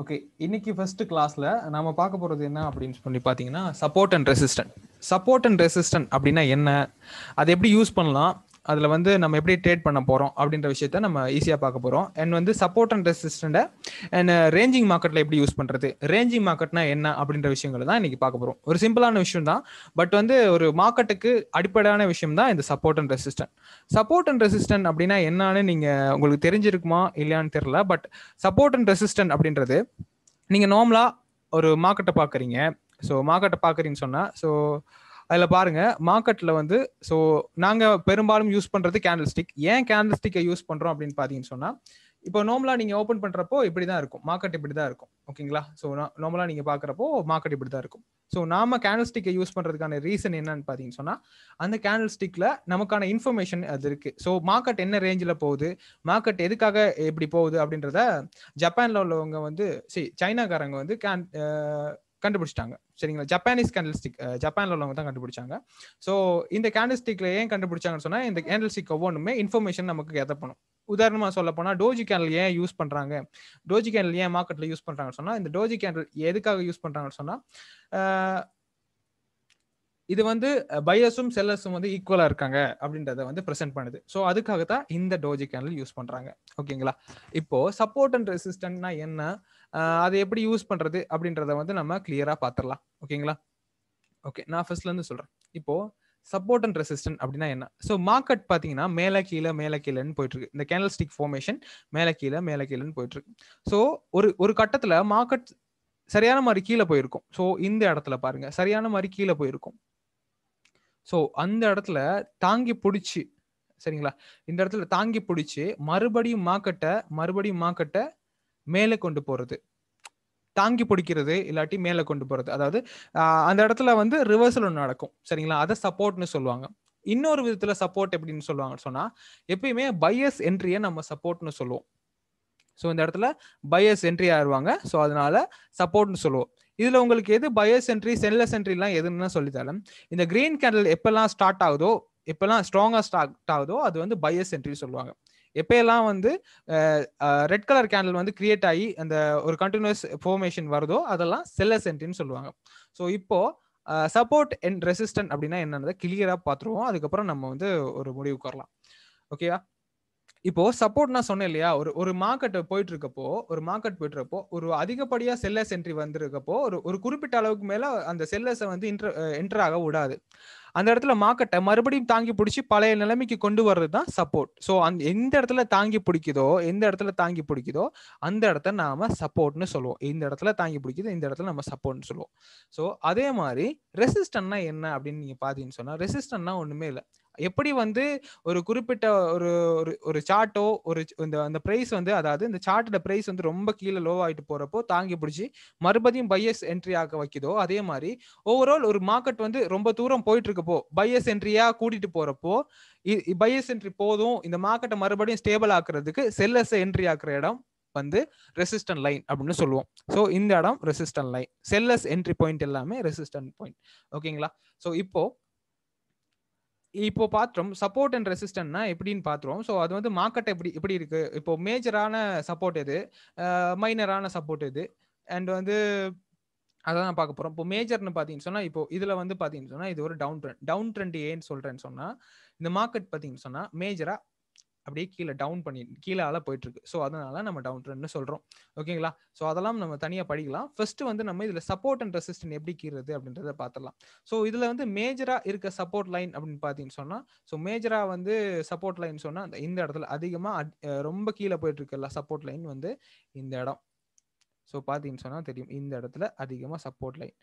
okay இன்னைக்கு first கிளாஸ்ல நாம பார்க்க போறது என்ன அப்படின்னு சொல்லி பார்த்தீங்கன்னா support and resistant support and resistant அப்படின்னா என்ன அதை எப்படி யூஸ் பண்ணலாம் அதில் வந்து நம்ம எப்படி ட்ரேட் பண்ண போகிறோம் அப்படின்ற விஷயத்த நம்ம ஈஸியாக பார்க்க போகிறோம் அண்ட் வந்து சப்போர்ட் அண்ட் ரெசிஸ்டண்ட்டை அண்ட் ரேஞ்சிங் மார்க்கெட்டில் எப்படி யூஸ் பண்ணுறது ரேஞ்சிங் மார்க்கெட்னா என்ன அப்படின்ற விஷயங்களை தான் இன்றைக்கி பார்க்க போகிறோம் ஒரு சிம்பிளான விஷயம் தான் பட் வந்து ஒரு மார்க்கெட்டுக்கு அடிப்படையான விஷயம் தான் இந்த support and resistant support and resistant அப்படின்னா என்னன்னு நீங்கள் உங்களுக்கு தெரிஞ்சிருக்குமா இல்லையான்னு தெரில பட் சப்போர்ட் அண்ட் ரெசிஸ்டன்ட் அப்படின்றது நீங்கள் நார்மலாக ஒரு மார்க்கெட்டை பார்க்குறீங்க ஸோ மார்க்கெட்டை பார்க்குறீங்கன்னு சொன்னால் ஸோ அதில் பாருங்கள் மார்க்கெட்டில் வந்து ஸோ நாங்கள் பெரும்பாலும் யூஸ் பண்ணுறது கேண்டில் ஸ்டிக் ஏன் கேண்டில் ஸ்டிக்கை யூஸ் பண்ணுறோம் அப்படின்னு பார்த்தீங்கன்னு சொன்னால் இப்போ நார்மலா நீங்கள் ஓப்பன் பண்ணுறப்போ இப்படி தான் இருக்கும் மார்க்கெட் இப்படி தான் இருக்கும் ஓகேங்களா ஸோ நார்மலா நீங்கள் பார்க்குறப்போ மார்க்கெட் இப்படி தான் இருக்கும் ஸோ நாம கேண்டில் ஸ்டிக்கை யூஸ் பண்ணுறதுக்கான ரீசன் என்னன்னு பார்த்தீங்கன்னு சொன்னால் அந்த கேண்டில் ஸ்டிக்கில் நமக்கான இன்ஃபர்மேஷன் அது இருக்குது ஸோ மார்க்கெட் என்ன ரேஞ்சில் போகுது மார்க்கெட் எதுக்காக எப்படி போகுது அப்படின்றத ஜப்பானில் உள்ளவங்க வந்து சரி சைனாக்காரங்க வந்து கேன் கண்டுபிடிச்சிட்டாங்க சரிங்களா ஜப்பானீஸ் கேண்டில் ஸ்டிக் ஜப்பானில் உள்ளவங்க தான் கண்டுபிடிச்சாங்க ஸோ இந்த கேண்டில் ஸ்டிக்ல ஏன் கண்டுபிடிச்சாங்கன்னு சொன்னால் இந்த கேண்டில் ஸ்டிக் ஒவ்வொன்றுமே இன்ஃபர்மேஷன் நமக்கு கெதர் பண்ணும் உதாரணமாக சொல்ல போனால் டோஜி கேண்டில் ஏன் யூஸ் பண்ணுறாங்க டோஜி கேண்டில் ஏன் மார்க்கெட்டில் யூஸ் பண்ணுறாங்கன்னு சொன்னால் இந்த டோஜி கேண்டில் எதுக்காக யூஸ் பண்ணுறாங்கன்னு சொன்னால் இது வந்து பயர்ஸும் செல்லர்ஸும் வந்து ஈக்குவலா இருக்காங்க அப்படின்றத வந்து ப்ரெசென்ட் பண்ணுது ஸோ அதுக்காக தான் இந்த டோஜி கேனல் யூஸ் பண்றாங்க ஓகேங்களா இப்போ சப்போர்ட் அண்ட் ரெசிஸ்டன்ட்னா என்ன அதை எப்படி யூஸ் பண்ணுறது அப்படின்றத வந்து நம்ம கிளியராக பார்த்துடலாம் ஓகேங்களா ஓகே நான் ஃபர்ஸ்ட்லேருந்து சொல்கிறேன் இப்போது சப்போர்ட் அண்ட் ரெசிஸ்டன் அப்படின்னா என்ன ஸோ மார்க்கெட் பார்த்தீங்கன்னா மேலே கீழே மேலே கீழேன்னு போயிட்டு இருக்கு இந்த கேனல் ஸ்டிக் ஃபார்மேஷன் மேலே கீழே மேலே கீழேன்னு போயிட்டு இருக்கு ஸோ ஒரு ஒரு கட்டத்தில் மார்க்கெட் சரியான மாதிரி கீழே போயிருக்கும் ஸோ இந்த இடத்துல பாருங்க சரியான மாதிரி கீழே போயிருக்கும் ஸோ அந்த இடத்துல தாங்கி பிடிச்சி சரிங்களா இந்த இடத்துல தாங்கி பிடிச்சி மறுபடியும் மார்க்கெட்டை மறுபடியும் மார்க்கெட்டை மேலே கொண்டு போகிறது தாங்கி பிடிக்கிறது இல்லாட்டி மேலே கொண்டு போகிறது அதாவது அந்த இடத்துல வந்து ரிவர்சல் ஒன்று நடக்கும் சரிங்களா அதை சப்போர்ட்னு சொல்லுவாங்க இன்னொரு விதத்துல சப்போர்ட் எப்படின்னு சொல்லுவாங்க சொன்னா எப்பயுமே பையஸ் என்ட்ரியை நம்ம சப்போர்ட்னு சொல்லுவோம் ஸோ இந்த இடத்துல பயஸ் என்ட்ரி ஆயிடுவாங்க ஸோ அதனால சப்போர்ட்னு சொல்லுவோம் இதுல உங்களுக்கு எது பயஸ் என்ட்ரி சென்லஸ் என்ட்ரிலாம் எதுன்னு சொல்லித்தாலும் இந்த கிரீன் கேண்டல் எப்பெல்லாம் ஸ்டார்ட் ஆகுதோ எப்பெல்லாம் ஸ்ட்ராங்கா ஸ்டார்ட் ஆகுதோ அது வந்து பயஸ் என்ட்ரி சொல்லுவாங்க எப்பயெல்லாம் வந்து ரெட் கலர் கேண்டில் வந்து கிரியேட் ஆகி அந்த ஒரு கண்டினியூஸ் ஃபோர்மேஷன் வருதோ அதெல்லாம் செல்லசென்ட்னு சொல்லுவாங்க ஸோ இப்போ சப்போர்ட் அண்ட் ரெசிஸ்டன்ட் அப்படின்னா என்னன்றதை கிளியராக பார்த்துருவோம் அதுக்கப்புறம் நம்ம வந்து ஒரு முடிவுக்கு வரலாம் ஓகேவா இப்போ சப்போர்ட் நான் சொன்னேன் இல்லையா ஒரு ஒரு மார்க்கெட் போயிட்டு இருக்கப்போ ஒரு மார்க்கெட் போயிட்டு இருக்கப்போ ஒரு அதிகப்படியா செல்லஸ் என்ட்ரி வந்திருக்கப்போ ஒரு ஒரு குறிப்பிட்ட அளவுக்கு மேல அந்த செல்லர்ஸை வந்து இன்டர் என்டர் ஆக விடாது அந்த இடத்துல மார்க்கெட்டை மறுபடியும் தாங்கி பிடிச்சி பழைய நிலைமைக்கு கொண்டு வர்றது தான் சப்போர்ட் ஸோ அந்த எந்த இடத்துல தாங்கி பிடிக்குதோ எந்த இடத்துல தாங்கி பிடிக்குதோ அந்த இடத்த நாம சப்போர்ட்னு சொல்லுவோம் இந்த இடத்துல தாங்கி பிடிக்குது இந்த இடத்துல நம்ம சப்போர்ட்னு சொல்லுவோம் ஸோ அதே மாதிரி ரெசிஸ்டன்னா என்ன அப்படின்னு நீங்க பாத்தீங்கன்னு சொன்னா ரெசிஸ்டன்னா ஒண்ணுமே இல்லை எப்படி வந்து ஒரு குறிப்பிட்ட ஒரு ஒரு ஒரு சார்ட்டோ ஒரு இந்த அந்த ப்ரைஸ் வந்து அதாவது இந்த சார்ட்டோட ப்ரைஸ் வந்து ரொம்ப கீழே லோ ஆகிட்டு போகிறப்போ தாங்கி பிடிச்சி மறுபடியும் பையஸ் என்ட்ரி ஆக வைக்குதோ அதே மாதிரி ஓவரால் ஒரு மார்க்கெட் வந்து ரொம்ப தூரம் போயிட்டு இருக்கப்போ பையஸ் என்ட்ரியாக கூட்டிட்டு போகிறப்போ பையஸ் என்ட்ரி போதும் இந்த மார்க்கெட்டை மறுபடியும் ஸ்டேபிள் ஆக்குறதுக்கு செல்லஸ் என்ட்ரி ஆக்குற இடம் வந்து ரெசிஸ்டன்ட் லைன் அப்படின்னு சொல்லுவோம் ஸோ இந்த இடம் resistant line sellers entry point எல்லாமே ரெசிஸ்டன்ட் பாயிண்ட் ஓகேங்களா ஸோ இப்போ இப்போ பாத்திரம் சப்போர்ட் அண்ட் ரெசிஸ்டன்ட்னா எப்படின்னு பாத்திரம் ஸோ அது வந்து மார்க்கெட் எப்படி எப்படி இருக்கு இப்போ மேஜரான சப்போர்ட் எது மைனரான சப்போர்ட் எது அண்ட் வந்து அதான் பார்க்க போறோம் இப்போ மேஜர்னு பார்த்தீங்கன்னு சொன்னா இப்போ இதுல வந்து பார்த்தீங்கன்னு சொன்னா இது ஒரு டவுன் ட்ரெண்ட் டவுன் ட்ரெண்ட் ஏன்னு சொல்றேன்னு சொன்னா இந்த மார்க்கெட் பார்த்தீங்கன்னு சொன்னா மேஜரா அப்படியே கீழே டவுன் பண்ணி கீழே ஆல போயிட்டு இருக்கு ஸோ அதனால நம்ம டவுன் ட்ரெண்ட்னு சொல்றோம் ஓகேங்களா ஸோ அதெல்லாம் நம்ம தனியாக படிக்கலாம் ஃபர்ஸ்ட் வந்து நம்ம இதுல சப்போர்ட் அண்ட் ரெசிஸ்டன் எப்படி கீறது அப்படின்றத பார்த்துலாம் ஸோ இதுல வந்து மேஜரா இருக்க சப்போர்ட் லைன் அப்படின்னு பார்த்தீங்கன்னு சொன்னா ஸோ மேஜரா வந்து சப்போர்ட் லைன் சொன்னா இந்த இடத்துல அதிகமா ரொம்ப கீழே போயிட்டு இருக்குல்ல சப்போர்ட் லைன் வந்து இந்த இடம் ஸோ பார்த்தீங்கன்னு சொன்னால் தெரியும் இந்த இடத்துல அதிகமாக சப்போர்ட் லைன்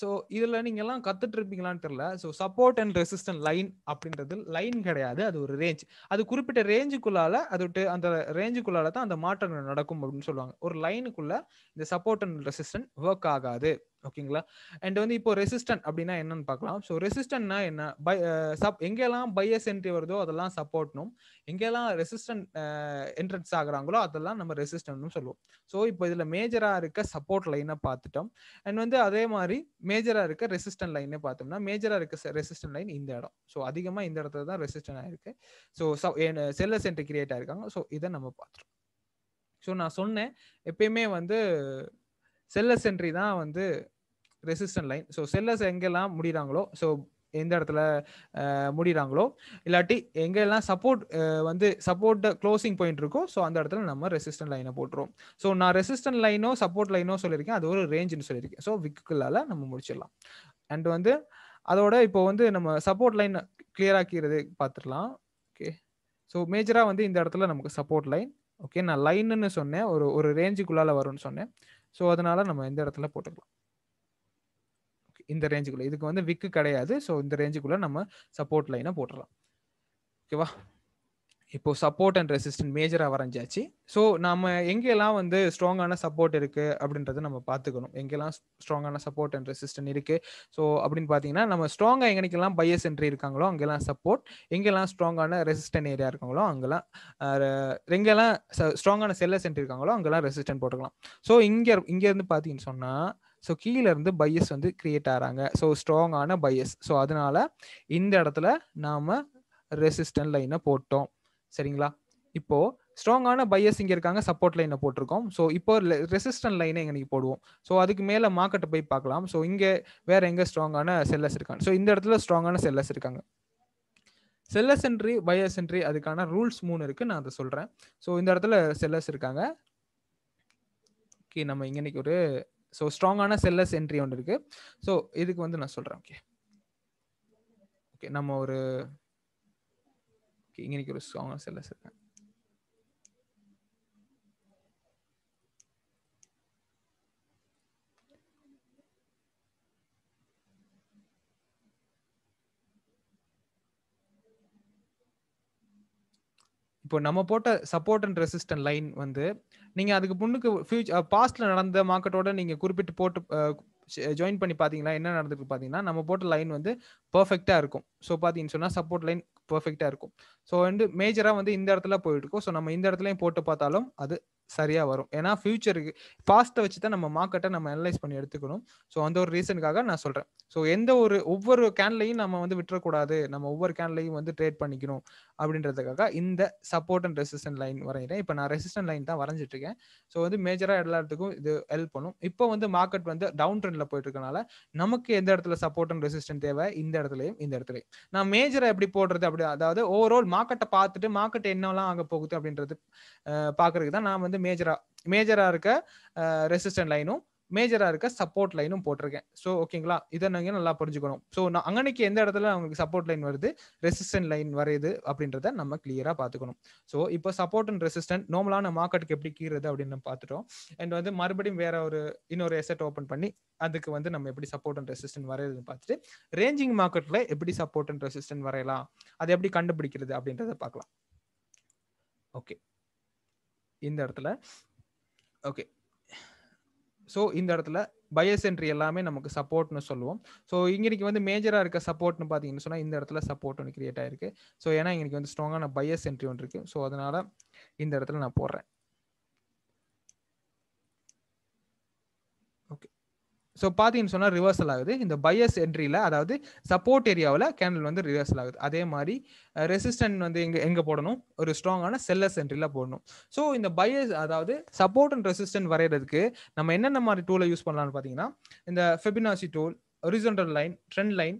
ஸோ இதில் நீங்கள்லாம் எல்லாம் கத்துட்டு இருப்பீங்களான்னு தெரில so support and resistant line அப்படின்றது லைன் கிடையாது அது ஒரு ரேஞ்ச் அது குறிப்பிட்ட ரேஞ்சுக்குள்ளால அது அந்த ரேஞ்சுக்குள்ளால தான் அந்த மாற்றம் நடக்கும் அப்படின்னு சொல்லுவாங்க ஒரு லைனுக்குள்ள இந்த சப்போர்ட் அண்ட் ரெசிஸ்டன்ட் ஒர்க் ஆகாது ஓகேங்களா அண்ட் வந்து இப்போ ரெசிஸ்டன்ட் அப்படின்னா என்னன்னு பார்க்கலாம் ஸோ ரெசிஸ்டன்ட்னா என்ன பை சப் எங்கெல்லாம் பையஸ் என்ட்ரி வருதோ அதெல்லாம் சப்போர்ட்னும் எங்கெல்லாம் ரெசிஸ்டன்ட் என்ட்ரன்ஸ் ஆகுறாங்களோ அதெல்லாம் நம்ம ரெசிஸ்டன்ட்னு சொல்லுவோம் ஸோ இப்போ இதில் மேஜராக இருக்க சப்போர்ட் லைனை பார்த்துட்டோம் அண்ட் வந்து அதே மாதிரி மேஜரா இருக்க ரெசிஸ்டன்ட் லைனே பார்த்தோம்னா மேஜரா இருக்க ரெசிஸ்டன்ட் லைன் இந்த இடம் ஸோ அதிகமா இந்த இடத்துல தான் ரெசிஸ்டன்ட் ஆயிருக்கு ஸோ செல்ல சென்டர் கிரியேட் ஆயிருக்காங்க ஸோ இதை நம்ம பார்த்துருவோம் ஸோ நான் சொன்னேன் எப்பயுமே வந்து செல்ல சென்ட்ரி தான் வந்து ரெசிஸ்டன்ட் லைன் ஸோ செல்லஸ் எங்கெல்லாம் முடியிறாங்களோ ஸோ எந்த இடத்துல முடிகிறாங்களோ இல்லாட்டி எங்கெல்லாம் சப்போர்ட் வந்து சப்போர்ட் க்ளோசிங் பாயிண்ட் இருக்கோ ஸோ அந்த இடத்துல நம்ம ரெசிஸ்டன்ட் லைனை போட்டுரும் ஸோ நான் ரெசிஸ்டன்ட் லைனோ சப்போர்ட் லைனோ சொல்லியிருக்கேன் அது ஒரு ரேஞ்சுன்னு சொல்லியிருக்கேன் ஸோ விக்குள்ளால் நம்ம முடிச்சிடலாம் அண்ட் வந்து அதோட இப்போ வந்து நம்ம சப்போர்ட் லைன் கிளியர் ஆக்கிறது பார்த்துடலாம் ஓகே ஸோ மேஜராக வந்து இந்த இடத்துல நமக்கு சப்போர்ட் லைன் ஓகே நான் லைன்னு சொன்னேன் ஒரு ஒரு ரேஞ்சுக்குள்ளால வரும்னு சொன்னேன் ஸோ அதனால் நம்ம இந்த இடத்துல போட்டுக்கலாம் இந்த ரேஞ்சுக்குள்ள இதுக்கு வந்து விக்கு கிடையாது ஸோ இந்த ரேஞ்சுக்குள்ள நம்ம சப்போர்ட் லைனை போட்டுடலாம் ஓகேவா இப்போ சப்போர்ட் அண்ட் ரெசிஸ்டன்ட் மேஜராக வரைஞ்சாச்சு ஸோ நம்ம எங்கெல்லாம் வந்து ஸ்ட்ராங்கான சப்போர்ட் இருக்குது அப்படின்றத நம்ம பார்த்துக்கணும் எங்கெல்லாம் ஸ்ட்ராங்கான சப்போர்ட் அண்ட் ரெசிஸ்டன்ட் இருக்குது ஸோ அப்படின்னு பார்த்தீங்கன்னா நம்ம ஸ்ட்ராங்காக எங்கனைக்கெல்லாம் பையஸ் என்ட்ரி இருக்காங்களோ அங்கெல்லாம் சப்போர்ட் எங்கெல்லாம் ஸ்ட்ராங்கான ரெசிஸ்டன்ட் ஏரியா இருக்காங்களோ அங்கெல்லாம் எங்கெல்லாம் ஸ்ட்ராங்கான செல்லஸ் என்ட்ரி இருக்காங்களோ அங்கெல்லாம் ரெசிஸ்டன்ட் போட்டுக்கலாம் ஸோ இங்கே இங்கேருந்து பார்த்தீங்கன்னு சொன்னால் ஸோ கீழே இருந்து பையஸ் வந்து கிரியேட் ஆகிறாங்க ஸோ ஸ்ட்ராங்கான பையஸ் ஸோ அதனால இந்த இடத்துல நாம் ரெசிஸ்டன்ட் லைனை போட்டோம் சரிங்களா இப்போது ஸ்ட்ராங்கான பையஸ் இங்கே இருக்காங்க சப்போர்ட் லைனை போட்டிருக்கோம் ஸோ இப்போ ரெசிஸ்டன்ட் லைனை எங்கே போடுவோம் ஸோ அதுக்கு மேலே மார்க்கெட்டை போய் பார்க்கலாம் ஸோ இங்கே வேற எங்கே ஸ்ட்ராங்கான செல்லஸ் இருக்காங்க ஸோ இந்த இடத்துல ஸ்ட்ராங்கான செல்லஸ் இருக்காங்க செல்லஸ் என்ட்ரி பையஸ் என்ட்ரி அதுக்கான ரூல்ஸ் மூணு இருக்குது நான் அதை சொல்கிறேன் ஸோ இந்த இடத்துல செல்லஸ் இருக்காங்க ஓகே நம்ம இங்கே ஒரு ஸோ ஸ்ட்ராங்கான செல்லஸ் என்ட்ரி ஒன்று இருக்கு ஸோ இதுக்கு வந்து நான் சொல்றேன் ஓகே ஓகே நம்ம ஒரு ஓகே இங்கே ஒரு ஸ்ட்ராங்கான செல்லஸ் இருக்கேன் இப்போ நம்ம போட்ட சப்போர்ட் அண்ட் ரெசிஸ்டன்ட் லைன் வந்து நீங்க அதுக்கு முன்னுக்கு ஃபியூச்சர் பாஸ்ட்ல நடந்த மார்க்கெட்டோட நீங்க குறிப்பிட்டு போட்டு ஜாயின் பண்ணி பார்த்தீங்கன்னா என்ன நடந்திருக்கு பார்த்தீங்கன்னா நம்ம போட்ட லைன் வந்து பெர்ஃபெக்டா இருக்கும் ஸோ பார்த்தீங்கன்னு சொன்னால் சப்போர்ட் லைன் பெர்ஃபெக்டா இருக்கும் ஸோ வந்து மேஜராக வந்து இந்த இடத்துல போயிட்டு இருக்கும் ஸோ நம்ம இந்த இடத்துலையும் போட்டு பார்த்தாலும் அது சரியா வரும் ஏன்னா ஃபியூச்சருக்கு பாஸ்ட்டை வச்சு தான் நம்ம மார்க்கெட்டை நம்ம அனலைஸ் பண்ணி எடுத்துக்கணும் ஸோ அந்த ஒரு ரீசனுக்காக நான் சொல்றேன் ஸோ எந்த ஒரு ஒவ்வொரு கேன்லையும் நம்ம வந்து விட்டுறக்கூடாது நம்ம ஒவ்வொரு கேன்லையும் வந்து ட்ரேட் பண்ணிக்கணும் அப்படின்றதுக்காக இந்த சப்போர்ட் அண்ட் ரெசிஸ்டன்ட் லைன் வரைகிறேன் இப்போ நான் ரெசிஸ்டன்ட் லைன் தான் வரைஞ்சிட்டு இருக்கேன் ஸோ வந்து மேஜராக எல்லாத்துக்கும் இது ஹெல்ப் பண்ணும் இப்போ வந்து மார்க்கெட் வந்து டவுன் ட்ரெண்டில் போயிட்டு இருக்கனால நமக்கு எந்த இடத்துல சப்போர்ட் அண்ட் ரெசிஸ்டன்ட் தேவை இந்த இடத்துலையும் இந்த இடத்துலையும் நான் மேஜரை எப்படி போடுறது அப்படி அதாவது ஓவரால் மார்க்கெட்டை பார்த்துட்டு மார்க்கெட் என்னெல்லாம் ஆக போகுது அப்படின்றது பார்க்கறதுக்கு தான் நான் வந்து வந்து மேஜரா மேஜரா இருக்க ரெசிஸ்டன்ட் லைனும் மேஜரா இருக்க சப்போர்ட் லைனும் போட்டிருக்கேன் ஸோ ஓகேங்களா இதை நீங்க நல்லா புரிஞ்சுக்கணும் ஸோ நான் அங்கனைக்கு எந்த இடத்துல அவங்களுக்கு சப்போர்ட் லைன் வருது ரெசிஸ்டன்ட் லைன் வரையுது அப்படின்றத நம்ம கிளியரா பார்த்துக்கணும் ஸோ இப்போ சப்போர்ட் அண்ட் ரெசிஸ்டன்ட் நார்மலான மார்க்கெட்டுக்கு எப்படி கீறுது அப்படின்னு பார்த்துட்டோம் அண்ட் வந்து மறுபடியும் வேற ஒரு இன்னொரு எசெட் ஓப்பன் பண்ணி அதுக்கு வந்து நம்ம எப்படி சப்போர்ட் அண்ட் ரெசிஸ்டன்ட் வரையுதுன்னு பார்த்துட்டு ரேஞ்சிங் மார்க்கெட்டில் எப்படி சப்போர்ட் அண்ட் ரெசிஸ்டன்ட் வரையலாம் அதை எப்படி கண்டுபிடிக்கிறது அப்படின்றத பார்க்கலாம் ஓகே இந்த இடத்துல ஓகே ஸோ இந்த இடத்துல பயஸ் என்ட்ரி எல்லாமே நமக்கு சப்போர்ட்னு சொல்லுவோம் ஸோ இங்கிருக்கு வந்து மேஜராக இருக்க சப்போர்ட்னு பார்த்தீங்கன்னு சொன்னால் இந்த இடத்துல சப்போர்ட் ஒன்று கிரியேட் ஆயிருக்கு ஸோ ஏன்னா இங்கிருக்கு வந்து ஸ்ட்ராங்கான பயஸ் என்ட்ரி ஒன்று இருக்குது ஸோ அதனால் இந்த இடத்துல நான் போடுறேன் ஸோ பார்த்தீங்கன்னு சொன்னால் ரிவர்சல் ஆகுது இந்த பையஸ் என்ட்ரியில் அதாவது சப்போர்ட் ஏரியாவில் கேண்டில் வந்து ரிவர்சல் ஆகுது அதே மாதிரி ரெசிஸ்டன்ட் வந்து எங்கே எங்கே போடணும் ஒரு ஸ்ட்ராங்கான செல்லஸ் என்ட்ரியில் போடணும் ஸோ இந்த பயஸ் அதாவது சப்போர்ட் அண்ட் ரெசிஸ்டன்ட் வரைகிறதுக்கு நம்ம என்னென்ன மாதிரி டூலை யூஸ் பண்ணலாம்னு பார்த்தீங்கன்னா இந்த Fibonacci tool original line trend line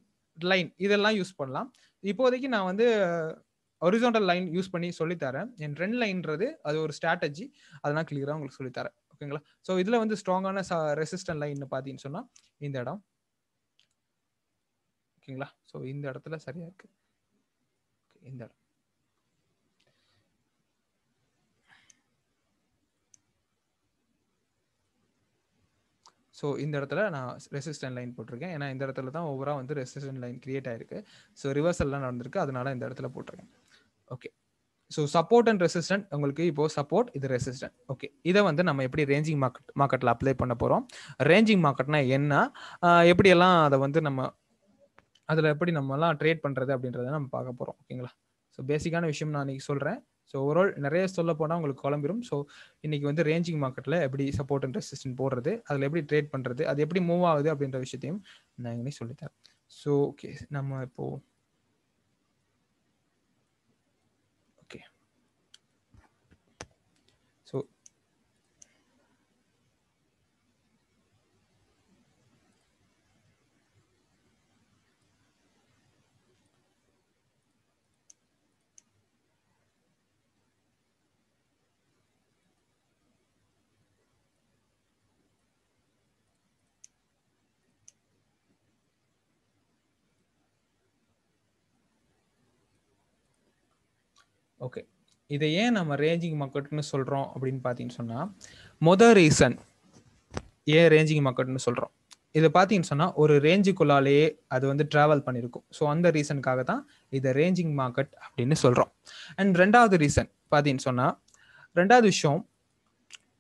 line இதெல்லாம் யூஸ் பண்ணலாம் இப்போதைக்கு நான் வந்து ஒரிஜினல் லைன் யூஸ் பண்ணி சொல்லித்தரேன் என் ட்ரெண்ட் லைன்றது அது ஒரு ஸ்ட்ராட்டஜி அதெல்லாம் கிளியராக உங்களுக்கு சொல்லித்தரேன் ஓகேங்களா ஸோ இதில் வந்து ஸ்ட்ராங்கான ரெசிஸ்டன் லைன் பார்த்தீங்கன்னு சொன்னால் இந்த இடம் ஓகேங்களா ஸோ இந்த இடத்துல சரியா இருக்கு இந்த இடம் ஸோ இந்த இடத்துல நான் ரெசிஸ்டன்ட் லைன் போட்டிருக்கேன் ஏன்னா இந்த இடத்துல தான் ஓவராக வந்து ரெசிஸ்டன்ட் லைன் கிரியேட் ஆயிருக்கு ஸோ ரிவர்சல்லாம் நடந்திருக்கு அதனால இந்த இடத்துல போட்டிருக்கேன் okay so support and resistant உங்களுக்கு இப்போ சப்போர்ட் இது ரெசிஸ்டன்ட் ஓகே இதை வந்து நம்ம எப்படி ரேஞ்சிங் மார்க்கெட் மார்க்கெட்டில் அப்ளை பண்ண போகிறோம் ரேஞ்சிங் மார்க்கெட்னா என்ன எப்படியெல்லாம் அதை வந்து நம்ம அதில் எப்படி நம்மலாம் ட்ரேட் பண்ணுறது அப்படின்றத நம்ம பார்க்க போகிறோம் ஓகேங்களா ஸோ பேசிக்கான விஷயம் நான் இன்றைக்கி சொல்கிறேன் ஸோ ஓவரால் நிறைய சொல்ல போனால் உங்களுக்கு குழம்பிடும் ஸோ இன்றைக்கி வந்து ரேஞ்சிங் மார்க்கெட்டில் எப்படி சப்போர்ட் அண்ட் ரெசிஸ்டன்ட் போடுறது அதில் எப்படி ட்ரேட் பண்ணுறது அது எப்படி மூவ் ஆகுது அப்படின்ற விஷயத்தையும் நான் இங்கே சொல்லித்தரேன் ஸோ ஓகே நம்ம இப்போது ஓகே இதை ஏன் நம்ம ரேஞ்சிங் மக்கட்னு சொல்கிறோம் அப்படின்னு பார்த்தீங்கன்னு சொன்னால் மொதல் ரீசன் ஏன் ரேஞ்சிங் மக்கட்னு சொல்கிறோம் இதை பார்த்தீங்கன்னு சொன்னால் ஒரு ரேஞ்சுக்குள்ளாலேயே அது வந்து ட்ராவல் பண்ணியிருக்கும் ஸோ அந்த ரீசனுக்காக தான் இதை ரேஞ்சிங் மார்க்கெட் அப்படின்னு சொல்கிறோம் அண்ட் ரெண்டாவது ரீசன் பார்த்தீங்கன்னு சொன்னால் ரெண்டாவது விஷயம்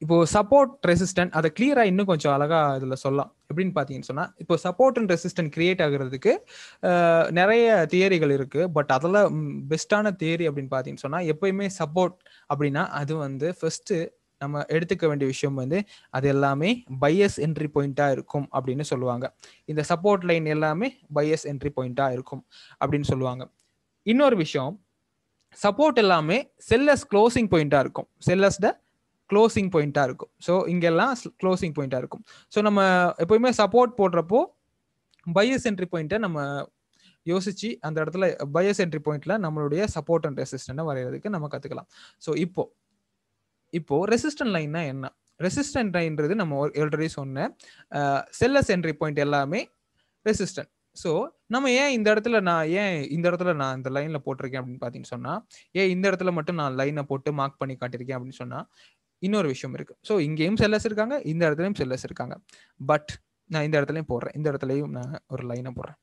இப்போ சப்போர்ட் ரெசிஸ்டன்ட் அதை கிளியரா இன்னும் கொஞ்சம் அழகா இதுல சொல்லலாம் எப்படின்னு பாத்தீங்கன்னு சொன்னா இப்போ சப்போர்ட் அண்ட் ரெசிஸ்டன்ட் கிரியேட் ஆகுறதுக்கு நிறைய தியரிகள் இருக்கு பட் அதில் பெஸ்டான தியரி அப்படின்னு பாத்தீங்கன்னு சொன்னா எப்பயுமே சப்போர்ட் அப்படின்னா அது வந்து ஃபர்ஸ்ட் நம்ம எடுத்துக்க வேண்டிய விஷயம் வந்து அது எல்லாமே பையஸ் என்ட்ரி பாயிண்டா இருக்கும் அப்படின்னு சொல்லுவாங்க இந்த சப்போர்ட் லைன் எல்லாமே பையஸ் என்ட்ரி பாயிண்டா இருக்கும் அப்படின்னு சொல்லுவாங்க இன்னொரு விஷயம் சப்போர்ட் எல்லாமே செல்லஸ் க்ளோசிங் பாயிண்டா இருக்கும் செல்லஸ் த க்ளோசிங் பாயிண்ட்டாக இருக்கும் ஸோ இங்கெல்லாம் க்ளோசிங் பாயிண்ட்டாக இருக்கும் ஸோ நம்ம எப்போயுமே சப்போர்ட் போடுறப்போ பயஸ் என்ட்ரி பாயிண்ட்டை நம்ம யோசிச்சு அந்த இடத்துல பயஸ் என்ட்ரி பாயிண்ட்ல நம்மளுடைய சப்போர்ட் அண்ட் ரெசிஸ்டன்ட்டை வரைகிறதுக்கு நம்ம கற்றுக்கலாம் ஸோ இப்போ இப்போ ரெசிஸ்டன்ட் லைன்னா என்ன ரெசிஸ்டன்ட் லைன்றது நம்ம ஆல்ரெடி சொன்ன செல்லஸ் என்ட்ரி பாயிண்ட் எல்லாமே ரெசிஸ்டன்ட் ஸோ நம்ம ஏன் இந்த இடத்துல நான் ஏன் இந்த இடத்துல நான் இந்த லைனில் போட்டிருக்கேன் அப்படின்னு பார்த்தீங்கன்னு சொன்னால் ஏன் இந்த இடத்துல மட்டும் நான் லைனை போட்டு மார்க் பண்ணி காட்டியிருக்கேன் அப்படின்னு சொன்னால் இன்னொரு விஷயம் இருக்கு ஸோ இங்கேயும் செல்லஸ் இருக்காங்க இந்த இடத்துலையும் செல்லஸ் இருக்காங்க பட் நான் இந்த இடத்துலையும் போடுறேன் இந்த இடத்துலையும் நான் ஒரு லைனை போடுறேன்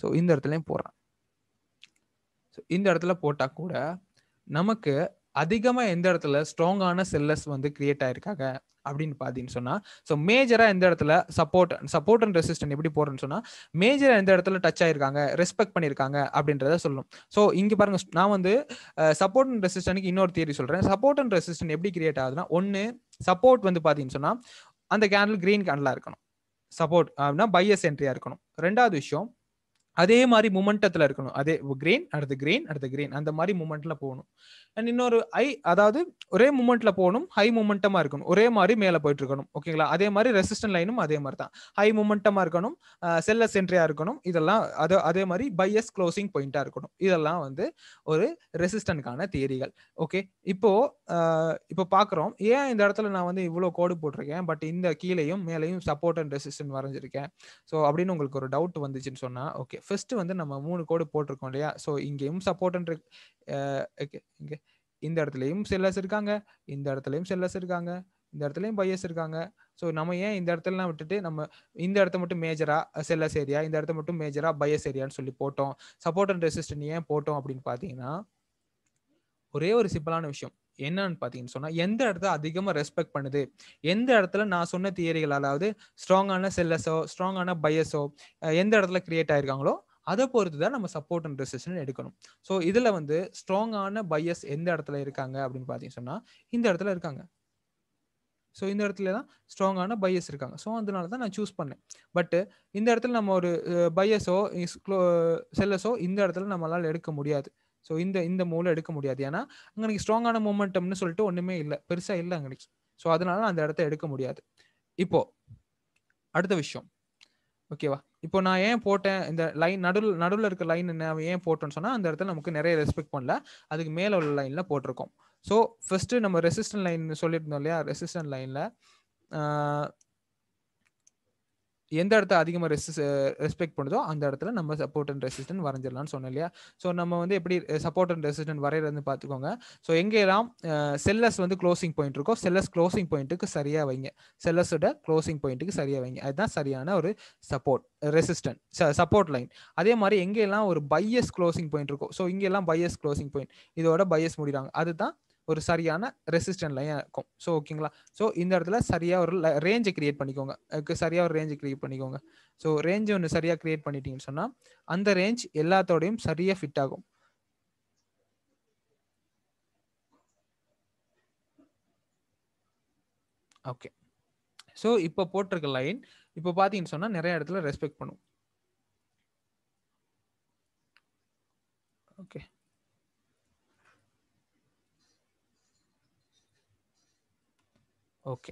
ஸோ இந்த இடத்துலையும் போடுறேன் ஸோ இந்த இடத்துல போட்டால் கூட நமக்கு அதிகமாக எந்த இடத்துல ஸ்ட்ராங்கான செல்லர்ஸ் வந்து கிரியேட் ஆயிருக்காங்க அப்படின்னு பார்த்தீங்கன்னு சொன்னால் ஸோ மேஜராக எந்த இடத்துல சப்போர்ட் சப்போர்ட் அண்ட் ரெசிஸ்டன் எப்படி போடுறேன்னு சொன்னால் மேஜராக எந்த இடத்துல டச் ஆயிருக்காங்க ரெஸ்பெக்ட் பண்ணியிருக்காங்க அப்படின்றத சொல்லணும் ஸோ இங்கே பாருங்க நான் வந்து சப்போர்ட் அண்ட் ரெசிஸ்டனுக்கு இன்னொரு தியரி சொல்கிறேன் சப்போர்ட் அண்ட் ரெசிஸ்டன் எப்படி கிரியேட் ஆகுதுன்னா ஒன்று சப்போர்ட் வந்து பார்த்தீங்கன்னு சொன்னால் அந்த கேண்டில் கிரீன் கேண்டலாக இருக்கணும் சப்போர்ட் அப்படின்னா பையஸ் என்ட்ரியாக இருக்கணும் ரெண்டாவது விஷயம் அதே மாதிரி மூமெண்டத்துல இருக்கணும் அதே கிரெயின் அடுத்த கிரெயின் அடுத்த கிரெயின் அந்த மாதிரி மூமெண்ட்ல போகணும் அண்ட் இன்னொரு ஹை அதாவது ஒரே மூமெண்ட்ல போகணும் ஹை மூமெண்டமா இருக்கணும் ஒரே மாதிரி மேல போயிட்டு இருக்கணும் ஓகேங்களா அதே மாதிரி ரெசிஸ்டன்ட் லைனும் அதே மாதிரி தான் ஹை மூமெண்டமா இருக்கணும் செல்ல சென்ட்ரியா இருக்கணும் இதெல்லாம் அது அதே மாதிரி பையஸ் க்ளோசிங் பாயிண்டா இருக்கணும் இதெல்லாம் வந்து ஒரு ரெசிஸ்டன்ட்கான தியரிகள் ஓகே இப்போ இப்போ பாக்குறோம் ஏன் இந்த இடத்துல நான் வந்து இவ்வளோ கோடு போட்டிருக்கேன் பட் இந்த கீழேயும் மேலேயும் சப்போர்ட் அண்ட் ரெசிஸ்டன்ட் வரைஞ்சிருக்கேன் ஸோ அப்படின்னு உங்களுக்கு ஒரு டவுட் வந்துச்சுன்னு சொன்னா ஓகே ஃபர்ஸ்ட் வந்து நம்ம மூணு கோடு போட்டிருக்கோம் இல்லையா ஸோ இங்கேயும் சப்போர்ட்ன்ற இங்கே இந்த இடத்துலையும் செல்லர்ஸ் இருக்காங்க இந்த இடத்துலையும் செல்லர்ஸ் இருக்காங்க இந்த இடத்துலையும் பையஸ் இருக்காங்க ஸோ நம்ம ஏன் இந்த இடத்துலலாம் விட்டுட்டு நம்ம இந்த இடத்த மட்டும் மேஜரா செல்லஸ் ஏரியா இந்த இடத்த மட்டும் மேஜரா பயஸ் ஏரியான்னு சொல்லி போட்டோம் சப்போர்ட் அண்ட் ரெசிஸ்டன் ஏன் போட்டோம் அப்படின்னு பார்த்தீங்கன்னா ஒரே ஒரு சிம்பிளான விஷயம் என்னன்னு பார்த்தீங்கன்னு சொன்னால் எந்த இடத்த அதிகமாக ரெஸ்பெக்ட் பண்ணுது எந்த இடத்துல நான் சொன்ன தியரிகள் அதாவது ஸ்ட்ராங்கான செல்லஸோ ஸ்ட்ராங்கான பயஸோ எந்த இடத்துல கிரியேட் ஆயிருக்காங்களோ அதை பொறுத்து தான் நம்ம சப்போர்ட் அண்ட் ரெசிஷன் எடுக்கணும் ஸோ இதில் வந்து ஸ்ட்ராங்கான பையஸ் எந்த இடத்துல இருக்காங்க அப்படின்னு பார்த்தீங்கன்னு சொன்னால் இந்த இடத்துல இருக்காங்க ஸோ இந்த இடத்துல தான் ஸ்ட்ராங்கான பையஸ் இருக்காங்க ஸோ அதனால தான் நான் சூஸ் பண்ணேன் பட்டு இந்த இடத்துல நம்ம ஒரு பையஸோ செல்லஸோ இந்த இடத்துல நம்மளால் எடுக்க முடியாது ஸோ இந்த இந்த மூவில் எடுக்க முடியாது ஏன்னா அங்கே ஸ்ட்ராங்கான மூமெண்டம்னு சொல்லிட்டு ஒன்றுமே இல்லை பெருசாக இல்லை அங்கே ஸோ அதனால அந்த இடத்த எடுக்க முடியாது இப்போ அடுத்த விஷயம் ஓகேவா இப்போ நான் ஏன் போட்டேன் இந்த லைன் நடுவில் நடுவில் இருக்க லைன் என்ன ஏன் போட்டோன்னு சொன்னால் அந்த இடத்துல நமக்கு நிறைய ரெஸ்பெக்ட் பண்ணல அதுக்கு மேலே உள்ள லைனில் போட்டிருக்கோம் ஸோ ஃபர்ஸ்ட்டு நம்ம ரெசிஸ்டன்ட் லைன் சொல்லியிருந்தோம் இல்லையா ரெசிஸ்டன்ட் லைனில் எந்த இடத்த அதிகமாக ரெசிஸ் ரெஸ்பெக்ட் பண்ணுதோ அந்த இடத்துல நம்ம சப்போர்ட் அண்ட் ரெசிஸ்டன்ட் வரைஞ்சிடலாம்னு சொன்னோம் இல்லையா ஸோ நம்ம வந்து எப்படி சப்போர்ட் அண்ட் ரெசிஸ்டன்ட் வரைகிறதுன்னு பார்த்துக்கோங்க ஸோ எங்கெல்லாம் செல்லஸ் வந்து க்ளோசிங் பாயிண்ட் இருக்கோ செல்லஸ் க்ளோசிங் பாயிண்ட்டுக்கு சரியாக வைங்க செல்லஸோட க்ளோசிங் பாயிண்ட்டுக்கு சரியாக வைங்க அதுதான் சரியான ஒரு சப்போர்ட் ரெசிஸ்டன்ட் சப்போர்ட் லைன் அதே மாதிரி எங்கெல்லாம் ஒரு பையஸ் க்ளோசிங் பாயிண்ட் இருக்கும் ஸோ இங்கெல்லாம் பையஸ் க்ளோசிங் பாயிண்ட் இதோட பையஸ் முடிகிறாங்க அதுதான் ஒரு சரியான ரெசிஸ்டன்ட் லைன் இருக்கும் ஸோ ஓகேங்களா ஸோ இந்த இடத்துல சரியாக ஒரு ரேஞ்சை கிரியேட் பண்ணிக்கோங்க சரியாக ஒரு ரேஞ்சை கிரியேட் பண்ணிக்கோங்க ஸோ ரேஞ்சு ஒன்று சரியாக கிரியேட் பண்ணிட்டீங்கன்னு சொன்னால் அந்த ரேஞ்ச் எல்லாத்தோடையும் சரியாக ஃபிட் ஆகும் ஓகே ஸோ இப்போ போட்டிருக்க லைன் இப்போ பார்த்தீங்கன்னு சொன்னால் நிறைய இடத்துல ரெஸ்பெக்ட் பண்ணும் ஓகே ஓகே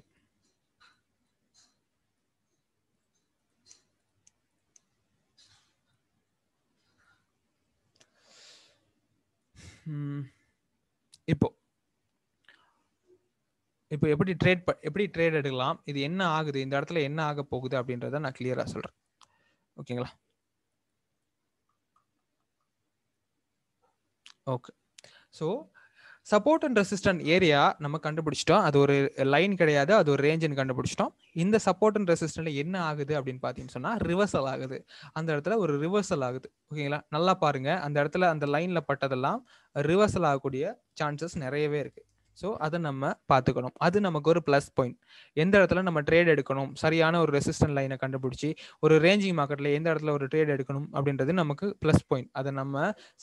இப்போ இப்போ எப்படி ட்ரேட் எப்படி ட்ரேட் எடுக்கலாம் இது என்ன ஆகுது இந்த இடத்துல என்ன ஆக போகுது அப்படின்றத நான் கிளியரா சொல்றேன் ஓகேங்களா okay so support and resistant area நம்ம கண்டுபிடிச்சிட்டோம் அது ஒரு லைன் கிடையாது அது ஒரு ரேஞ்சுன்னு கண்டுபிடிச்சிட்டோம் இந்த சப்போர்ட் அண்ட் ரெசிஸ்டன்ட்ல என்ன ஆகுது அப்படின்னு பார்த்தீங்கன்னு சொன்னால் ரிவர்சல் ஆகுது அந்த இடத்துல ஒரு ரிவர்சல் ஆகுது ஓகேங்களா நல்லா பாருங்க அந்த இடத்துல அந்த லைன்ல பட்டதெல்லாம் ரிவர்சல் ஆகக்கூடிய சான்சஸ் நிறையவே இருக்கு ஸோ அதை நம்ம பார்த்துக்கணும் அது நமக்கு ஒரு ப்ளஸ் பாயிண்ட் எந்த இடத்துல நம்ம ட்ரேட் எடுக்கணும் சரியான ஒரு ரெசிஸ்டன்ட் லைனை கண்டுபிடிச்சி ஒரு ரேஞ்சிங் மார்க்கெட்டில் எந்த இடத்துல ஒரு ட்ரேட் எடுக்கணும் அப்படின்றது நமக்கு ப்ளஸ் பாயிண்ட் அதை நம்ம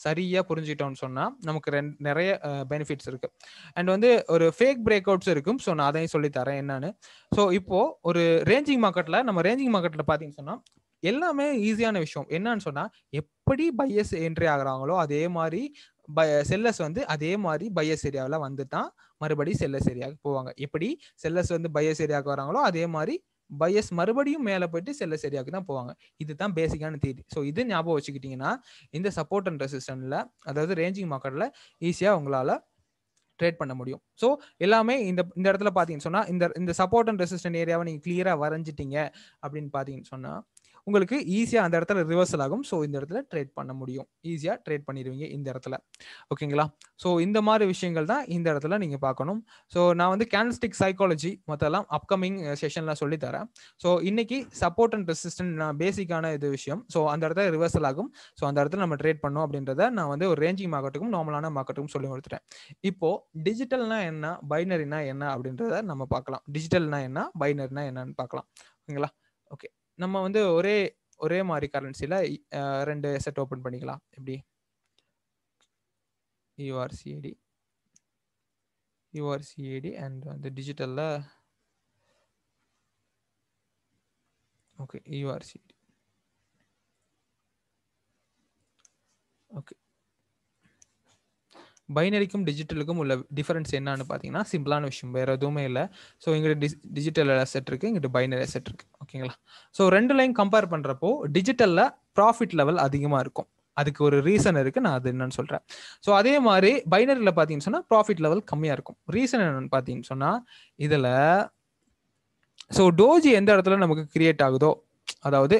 சரியாக புரிஞ்சுக்கிட்டோம்னு சொன்னால் நமக்கு ரெண் நிறைய பெனிஃபிட்ஸ் இருக்குது அண்ட் வந்து ஒரு ஃபேக் பிரேக் அவுட்ஸ் இருக்கும் ஸோ நான் அதையும் சொல்லித்தரேன் தரேன் என்னன்னு ஸோ இப்போது ஒரு ரேஞ்சிங் மார்க்கெட்டில் நம்ம ரேஞ்சிங் மார்க்கெட்டில் பார்த்தீங்கன்னு சொன்னால் எல்லாமே ஈஸியான விஷயம் என்னன்னு சொன்னால் எப்படி பையஸ் என்ட்ரி ஆகிறாங்களோ அதே மாதிரி செல்லஸ் வந்து அதே மாதிரி பையஸ் ஏரியாவில் வந்து தான் மறுபடி செல்லஸ் ஏரியாவுக்கு போவாங்க எப்படி செல்லஸ் வந்து பையஸ் ஏரியாவுக்கு வராங்களோ அதே மாதிரி பையஸ் மறுபடியும் மேலே போயிட்டு செல்லஸ் ஏரியாவுக்கு தான் போவாங்க இதுதான் பேசிக்கான தேதி ஸோ இது ஞாபகம் வச்சுக்கிட்டிங்கன்னா இந்த சப்போர்ட் அண்ட் ரெசிஸ்டன்ல அதாவது ரேஞ்சிங் மார்க்கெட்டில் ஈஸியாக உங்களால் ட்ரேட் பண்ண முடியும் ஸோ எல்லாமே இந்த இந்த இடத்துல பார்த்தீங்கன்னு சொன்னால் இந்த இந்த சப்போர்ட் அண்ட் ரெசிஸ்டன்ட் ஏரியாவை நீங்கள் கிளியராக வரைஞ்சிட்டிங்க அப்படின்னு பார்த்தீங்கன்னு சொன்னால் உங்களுக்கு ஈஸியாக அந்த இடத்துல ரிவர்சல் ஆகும் ஸோ இந்த இடத்துல ட்ரேட் பண்ண முடியும் ஈஸியாக ட்ரேட் பண்ணிடுவீங்க இந்த இடத்துல ஓகேங்களா ஸோ இந்த மாதிரி விஷயங்கள் தான் இந்த இடத்துல நீங்கள் பார்க்கணும் ஸோ நான் வந்து கேன்ஸ்டிக் சைக்காலஜி மொத்தம் அப்கமிங் செஷன்லாம் சொல்லித்தரேன் ஸோ இன்னைக்கு சப்போர்ட் அண்ட் ரெசிஸ்டன்ட் நான் பேசிக்கான இது விஷயம் ஸோ அந்த இடத்துல ரிவர்சல் ஆகும் ஸோ அந்த இடத்துல நம்ம ட்ரேட் பண்ணோம் அப்படின்றத நான் வந்து ஒரு ரேஞ்சிங் மார்க்கெட்டுக்கும் நார்மலான மார்க்கெட்டுக்கும் சொல்லி கொடுத்துட்டேன் இப்போ டிஜிட்டல்னா என்ன பைனரினா என்ன அப்படின்றத நம்ம பார்க்கலாம் டிஜிட்டல்னா என்ன பைனரினா என்னன்னு பார்க்கலாம் ஓகேங்களா ஓகே நம்ம வந்து ஒரே ஒரே மாதிரி கரன்சியில் ரெண்டு செட் ஓப்பன் பண்ணிக்கலாம் எப்படி யூஆர்சிஏடி யூஆர்சிஏடி அண்ட் வந்து டிஜிட்டலில் ஓகே யூஆர்சிஏடி ஓகே பைனரிக்கும் டிஜிட்டலுக்கும் உள்ள டிஃபரன்ஸ் என்னன்னு பார்த்தீங்கன்னா சிம்பிளான விஷயம் வேறு எதுவுமே இல்லை ஸோ எங்கிட்ட டி டிஜிட்டல் அசெட் இருக்குது எங்கிட்ட பைனரி அசெட் இருக்குது ஓகேங்களா ஸோ ரெண்டு லைன் கம்பேர் பண்ணுறப்போ டிஜிட்டலில் ப்ராஃபிட் லெவல் அதிகமாக இருக்கும் அதுக்கு ஒரு ரீசன் இருக்குது நான் அது என்னன்னு சொல்கிறேன் ஸோ அதே மாதிரி பைனரியில் பார்த்தீங்கன்னு சொன்னால் ப்ராஃபிட் லெவல் கம்மியாக இருக்கும் ரீசன் என்னென்னு பார்த்தீங்கன்னு சொன்னால் இதில் ஸோ டோஜி எந்த இடத்துல நமக்கு கிரியேட் ஆகுதோ அதாவது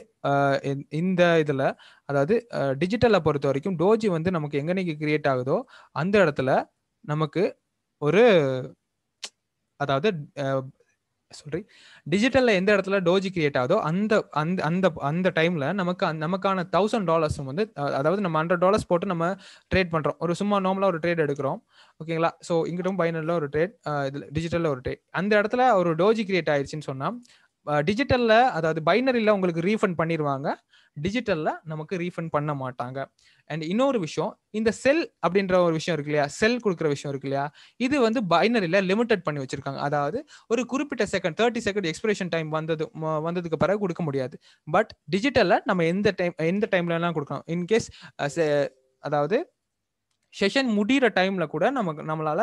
இந்த இதில் அதாவது டிஜிட்டலை பொறுத்த வரைக்கும் டோஜி வந்து நமக்கு எங்கனைக்கு கிரியேட் ஆகுதோ அந்த இடத்துல நமக்கு ஒரு அதாவது சொல்றி டிஜிட்டலில் எந்த இடத்துல டோஜி கிரியேட் ஆகுதோ அந்த அந்த அந்த அந்த டைமில் நமக்கு நமக்கான தௌசண்ட் டாலர்ஸும் வந்து அதாவது நம்ம ஹண்ட்ரட் டாலர்ஸ் போட்டு நம்ம ட்ரேட் பண்ணுறோம் ஒரு சும்மா நார்மலாக ஒரு ட்ரேட் எடுக்கிறோம் ஓகேங்களா ஸோ இங்கிட்டும் பைனரில் ஒரு ட்ரேட் இதில் டிஜிட்டலில் ஒரு ட்ரேட் அந்த இடத்துல ஒரு டோஜி கிரியேட் ஆயிடுச்சுன்னு சொன்னால் டிஜிட்டலில் அதாவது பைனரியில் உங்களுக்கு ரீஃபண்ட் பண்ணிடுவாங்க டிஜிட்டலில் நமக்கு ரீஃபண்ட் பண்ண மாட்டாங்க அண்ட் இன்னொரு விஷயம் இந்த செல் அப்படின்ற ஒரு விஷயம் இருக்கு இல்லையா செல் கொடுக்குற விஷயம் இருக்கு இல்லையா இது வந்து பைனரியில் லிமிடெட் பண்ணி வச்சிருக்காங்க அதாவது ஒரு குறிப்பிட்ட second thirty second expiration time வந்தது வந்ததுக்கு பிறகு கொடுக்க முடியாது பட் டிஜிட்டலில் நம்ம எந்த டைம் எந்த டைம்லலாம் கொடுக்கணும் இன்கேஸ் அதாவது செஷன் முடிகிற டைமில் கூட நமக்கு நம்மளால்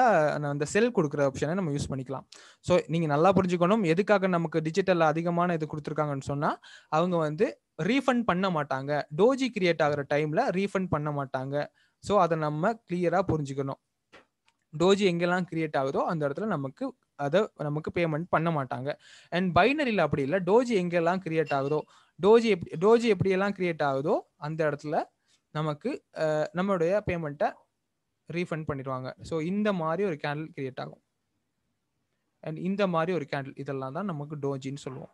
அந்த செல் கொடுக்குற ஆப்ஷனை நம்ம யூஸ் பண்ணிக்கலாம் ஸோ நீங்கள் நல்லா புரிஞ்சுக்கணும் எதுக்காக நமக்கு டிஜிட்டலில் அதிகமான இது கொடுத்துருக்காங்கன்னு சொன்னால் அவங்க வந்து ரீஃபண்ட் பண்ண மாட்டாங்க டோஜி கிரியேட் ஆகிற டைமில் ரீஃபண்ட் பண்ண மாட்டாங்க ஸோ அதை நம்ம கிளியராக புரிஞ்சுக்கணும் டோஜி எங்கெல்லாம் கிரியேட் ஆகுதோ அந்த இடத்துல நமக்கு அதை நமக்கு பேமெண்ட் பண்ண மாட்டாங்க அண்ட் பைனரியில் அப்படி இல்லை டோஜி எங்கெல்லாம் கிரியேட் ஆகுதோ டோஜி எப்படி டோஜி எப்படியெல்லாம் கிரியேட் ஆகுதோ அந்த இடத்துல நமக்கு நம்மளுடைய பேமெண்ட்டை ரீஃபண்ட் பண்ணிடுவாங்க ஸோ இந்த மாதிரி ஒரு கேண்டில் கிரியேட் ஆகும் அண்ட் இந்த மாதிரி ஒரு கேண்டில் இதெல்லாம் தான் நமக்கு டோஜின்னு சொல்லுவோம்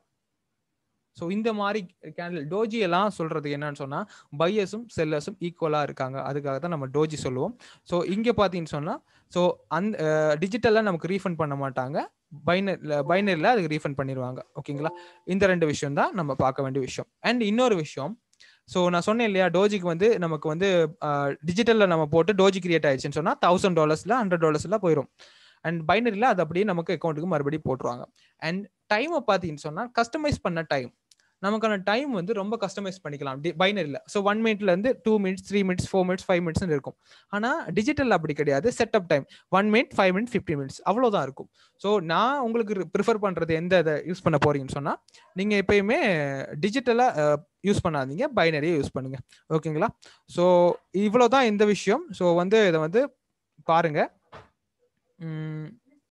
ஸோ இந்த மாதிரி கேண்டில் டோஜி எல்லாம் சொல்றது என்னன்னு சொன்னால் பையஸும் செல்லஸும் ஈக்குவலாக இருக்காங்க அதுக்காக தான் நம்ம டோஜி சொல்லுவோம் ஸோ இங்கே பார்த்தீங்கன்னு சொன்னால் ஸோ அந்த டிஜிட்டலாக நமக்கு ரீஃபண்ட் பண்ண மாட்டாங்க பைனரில் பைனரில் அதுக்கு ரீஃபண்ட் பண்ணிடுவாங்க ஓகேங்களா இந்த ரெண்டு விஷயம் தான் நம்ம பார்க்க வேண்டிய விஷயம் அண்ட் இன்னொரு விஷயம் ஸோ நான் சொன்னேன் இல்லையா டோஜிக்கு வந்து நமக்கு வந்து டிஜிட்டலில் நம்ம போட்டு டோஜி கிரியேட் ஆயிடுச்சுன்னு சொன்னால் தௌசண்ட் டாலர்ஸில் ஹண்ட்ரட் டாலர்ஸில் போயிடும் அண்ட் பைனரியில் அது அப்படியே நமக்கு அக்கௌண்ட்டுக்கு மறுபடியும் போட்டுருவாங்க அண்ட் டைமை பார்த்தீங்கன்னு சொன்னால் கஸ்டமைஸ் பண்ண டைம் நமக்கான டைம் வந்து ரொம்ப கஸ்டமைஸ் பண்ணிக்கலாம் பைனரியில் ஸோ ஒன் மினிட்ல இருந்து two minutes three minutes four minutes five minutes இருக்கும் ஆனால் டிஜிட்டல் அப்படி கிடையாது setup time one minute five minute fifty minutes அவ்வளோதான் இருக்கும் ஸோ நான் உங்களுக்கு ப்ரிஃபர் பண்ணுறது எந்த இதை யூஸ் பண்ண போறீங்கன்னு சொன்னால் நீங்கள் எப்பயுமே டிஜிட்டலாக யூஸ் பண்ணாதீங்க பைனரியை யூஸ் பண்ணுங்க ஓகேங்களா ஸோ இவ்வளோ தான் இந்த விஷயம் ஸோ வந்து இதை வந்து பாருங்கள்